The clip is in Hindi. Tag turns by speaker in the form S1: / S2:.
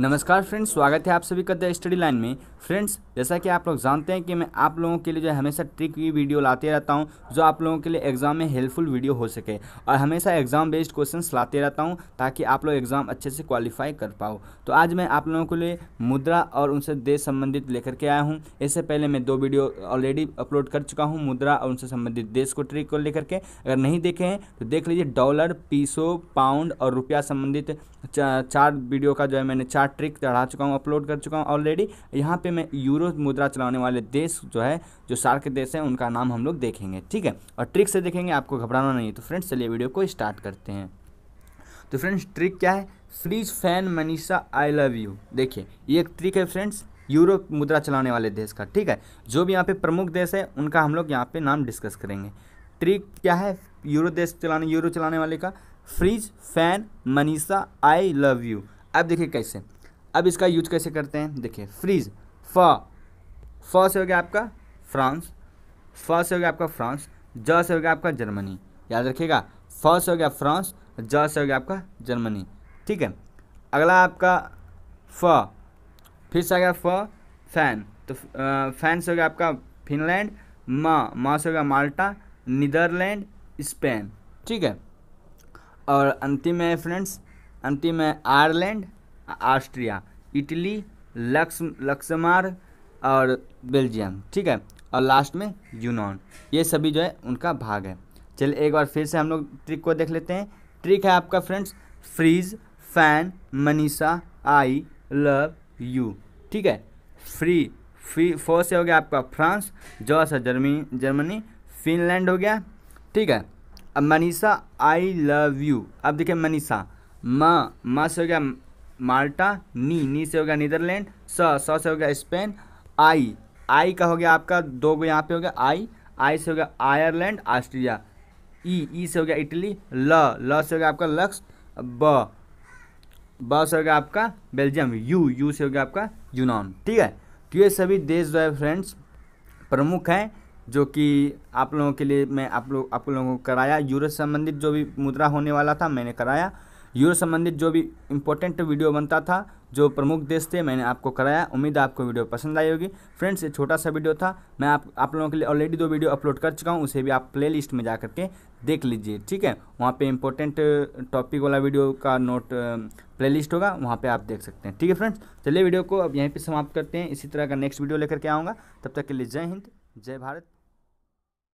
S1: नमस्कार फ्रेंड्स स्वागत है आप सभी का स्टडी लाइन में फ्रेंड्स जैसा कि आप लोग जानते हैं कि मैं आप लोगों के लिए जो है हमेशा ट्रिक की वीडियो लाते रहता हूं जो आप लोगों के लिए एग्जाम में हेल्पफुल वीडियो हो सके और हमेशा एग्जाम बेस्ड क्वेश्चंस लाते रहता हूं ताकि आप लोग एग्जाम अच्छे से क्वालिफाई कर पाओ तो आज मैं आप लोगों के लिए मुद्रा और उनसे देश संबंधित लेकर के आया हूँ इससे पहले मैं दो वीडियो ऑलरेडी अपलोड कर चुका हूँ मुद्रा और उनसे संबंधित देश को ट्रिक को लेकर के अगर नहीं देखे हैं तो देख लीजिए डॉलर पीसो पाउंड और रुपया संबंधित चार वीडियो का जो है मैंने चार सारा ट्रिक चढ़ा चुका हूँ अपलोड कर चुका हूँ ऑलरेडी यहाँ पे मैं यूरो मुद्रा चलाने वाले देश जो है जो सार्क देश हैं उनका नाम हम लोग देखेंगे ठीक है और ट्रिक से देखेंगे आपको घबराना नहीं है तो फ्रेंड्स चलिए वीडियो को स्टार्ट करते हैं तो फ्रेंड्स ट्रिक क्या है freeze fan Manisha I love you देखिए ये एक ट्रिक है फ्रेंड्स यूरो मुद्रा चलाने वाले देश का ठीक है जो भी यहाँ पे प्रमुख देश है उनका हम लोग यहाँ पे नाम डिस्कस करेंगे ट्रिक क्या है यूरो देश चलाने यूरो चलाने वाले का freeze fan Manisha I love you अब देखिए कैसे अब इसका यूज कैसे करते हैं देखिए फ्रीज फ फ से हो गया आपका फ्रांस फ से हो गया आपका फ्रांस ज से हो गया आपका जर्मनी याद रखिएगा फ से हो गया फ्रांस ज से हो गया आपका जर्मनी ठीक है अगला आपका फ फिर से आ गया फ फैन तो फैन से हो गया आपका फिनलैंड म मा से हो गया माल्टा नीदरलैंड स्पेन ठीक है और अंतिम है फ्रेंड्स अंतिम है Ireland Austria Italy Lux Luxembourg और बेल्जियम ठीक है और लास्ट में यूनान ये सभी जो है उनका भाग है चलिए एक बार फिर से हम लोग ट्रिक को देख लेते हैं ट्रिक है आपका friends freeze fan Manisha I love you ठीक है फ्री फ्री फोर से हो गया आपका फ्रांस जॉस है जर्मनी जर्मनी फिनलैंड हो गया ठीक है अब मनीषा आई लव यू अब देखिए मनीषा म म से हो गया माल्टा नी नी से हो गया नीदरलैंड स स से हो गया स्पेन आई आई का हो गया आपका दो गो यहाँ पे हो गया आई आई से हो गया आयरलैंड ऑस्ट्रिया ई ई से हो गया इटली ल ल से हो गया आपका लक्स ब ब से हो गया आपका बेल्जियम यू यू से हो गया आपका यूनान ठीक है तो ये सभी देश जो है फ्रेंड्स प्रमुख हैं जो कि आप लोगों के लिए मैं आप लोग आप लोगों को कराया यूरो से संबंधित जो भी मुद्रा होने वाला था मैंने कराया यूरो संबंधित जो भी इम्पोर्टेंट वीडियो बनता था जो प्रमुख देश थे मैंने आपको कराया उम्मीद है आपको वीडियो पसंद आई होगी फ्रेंड्स ये छोटा सा वीडियो था मैं आप आप लोगों के लिए ऑलरेडी दो वीडियो अपलोड कर चुका हूँ उसे भी आप प्लेलिस्ट में जा करके देख लीजिए ठीक है वहाँ पे इंपॉर्टेंट टॉपिक वाला वीडियो का नोट प्लेलिस्ट होगा वहाँ पर आप देख सकते हैं ठीक है फ्रेंड्स चलिए वीडियो को अब यहीं पर समाप्त करते हैं इसी तरह का नेक्स्ट वीडियो लेकर के आऊँगा तब तक के लिए जय हिंद जय भारत